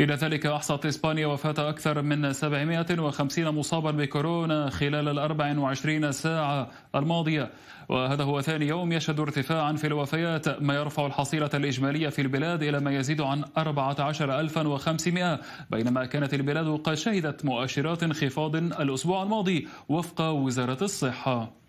إلى ذلك أحصت إسبانيا وفاة أكثر من 750 مصابا بكورونا خلال ال 24 ساعة الماضية وهذا هو ثاني يوم يشهد ارتفاعا في الوفيات ما يرفع الحصيلة الإجمالية في البلاد إلى ما يزيد عن 14500 بينما كانت البلاد قد شهدت مؤشرات انخفاض الأسبوع الماضي وفق وزارة الصحة